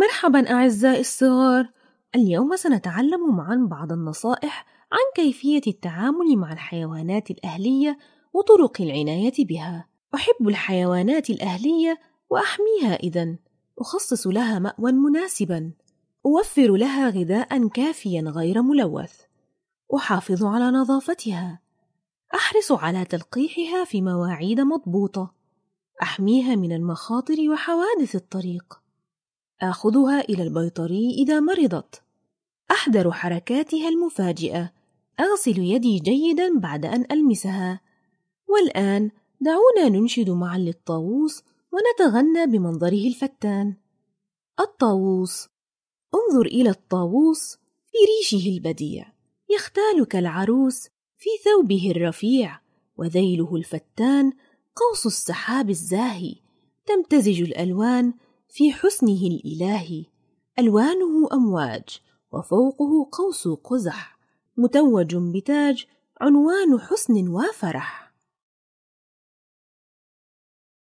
مرحبا أعزائي الصغار اليوم سنتعلم معا بعض النصائح عن كيفية التعامل مع الحيوانات الأهلية وطرق العناية بها أحب الحيوانات الأهلية وأحميها إذا أخصص لها مأوى مناسبا أوفر لها غذاء كافيا غير ملوث أحافظ على نظافتها أحرص على تلقيحها في مواعيد مضبوطة أحميها من المخاطر وحوادث الطريق آخذها إلى البيطري إذا مرضت أحذر حركاتها المفاجئة أغسل يدي جيدا بعد أن ألمسها والآن دعونا ننشد معا للطاووس ونتغنى بمنظره الفتان الطاووس انظر إلى الطاووس في ريشه البديع يختال كالعروس في ثوبه الرفيع وذيله الفتان قوس السحاب الزاهي تمتزج الألوان في حسنه الإلهي ألوانه أمواج وفوقه قوس قزح متوج بتاج عنوان حسن وفرح